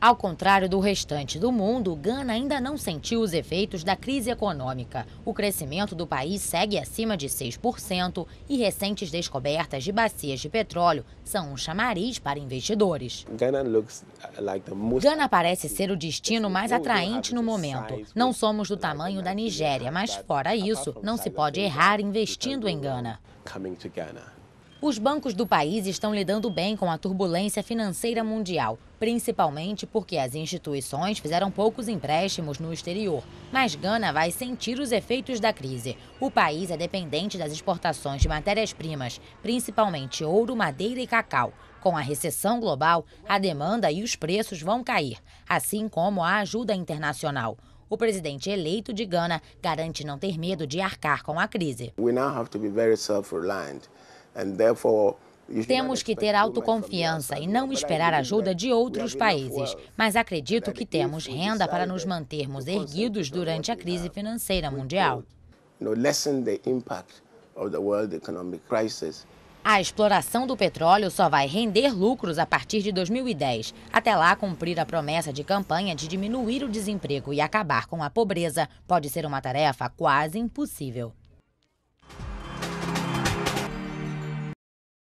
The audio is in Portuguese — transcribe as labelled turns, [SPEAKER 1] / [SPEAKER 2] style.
[SPEAKER 1] Ao contrário do restante do mundo, Gana ainda não sentiu os efeitos da crise econômica. O crescimento do país segue acima de 6% e recentes descobertas de bacias de petróleo são um chamariz para investidores. Gana parece ser o destino mais atraente no momento. Não somos do tamanho da Nigéria, mas fora isso, não se pode errar investindo em Gana. Os bancos do país estão lidando bem com a turbulência financeira mundial, principalmente porque as instituições fizeram poucos empréstimos no exterior. Mas Gana vai sentir os efeitos da crise. O país é dependente das exportações de matérias-primas, principalmente ouro, madeira e cacau. Com a recessão global, a demanda e os preços vão cair, assim como a ajuda internacional. O presidente eleito de Gana garante não ter medo de arcar com a crise.
[SPEAKER 2] We now have to be very self-reliant.
[SPEAKER 1] Temos que ter autoconfiança e não esperar ajuda de outros países, mas acredito que temos renda para nos mantermos erguidos durante a crise financeira mundial. A exploração do petróleo só vai render lucros a partir de 2010. Até lá, cumprir a promessa de campanha de diminuir o desemprego e acabar com a pobreza pode ser uma tarefa quase impossível.